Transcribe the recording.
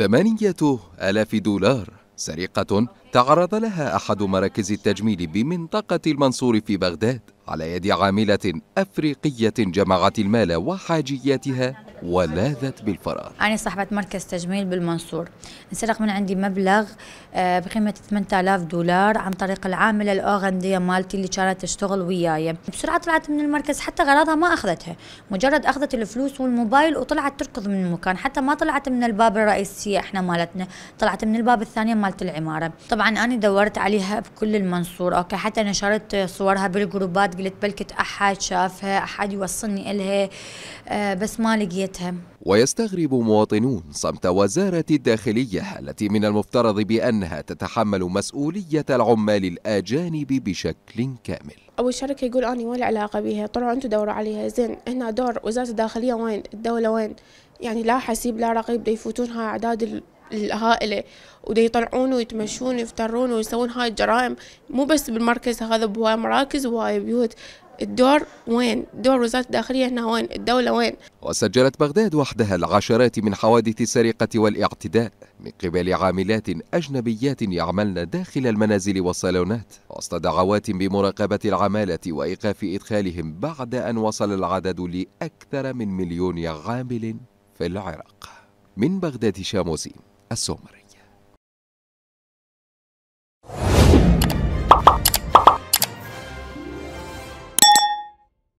ثمانية آلاف دولار سرقة تعرض لها أحد مراكز التجميل بمنطقة المنصور في بغداد على يد عاملة أفريقية جمعت المال وحاجياتها ولاذت بالفرار أنا صاحبة مركز تجميل بالمنصور انسرق من عندي مبلغ آه، بقيمة 8000 دولار عن طريق العاملة الأوغندية مالتي اللي كانت تشتغل وياي بسرعة طلعت من المركز حتى غراضها ما أخذتها مجرد أخذت الفلوس والموبايل وطلعت تركض من المكان حتى ما طلعت من الباب الرئيسي إحنا مالتنا طلعت من الباب الثاني مالت العمارة طبعا أنا دورت عليها بكل المنصور أوكي حتى نشرت صورها بالجروبات قلت بلكت أحد شافها أحد يوصلني إلها آه، بس ما لقيت حالتهم ويستغرب مواطنون صمت وزارة الداخلية التي من المفترض بأنها تتحمل مسؤولية العمال الأجانب بشكل كامل أبو الشركة يقول أنا ولا علاقة بها طلعوا أنتوا دوروا عليها زين هنا دور وزارة الداخلية وين الدولة وين يعني لا حسيب لا رقيب هاي أعداد الهائلة ودا يطلعون ويتمشون ويفترون ويسوون هاي الجرائم مو بس بالمركز هذا بهاي مراكز وهاي بيوت الدور وين دور وزارة الداخلية هنا وين الدولة وين وسجلت بغداد وحدها العشرات من حوادث السرقة والاعتداء من قبل عاملات أجنبيات يعملن داخل المنازل والصالونات وسط دعوات بمراقبة العمالة وإيقاف إدخالهم بعد أن وصل العدد لأكثر من مليون عامل في العراق من بغداد شاموسي السومري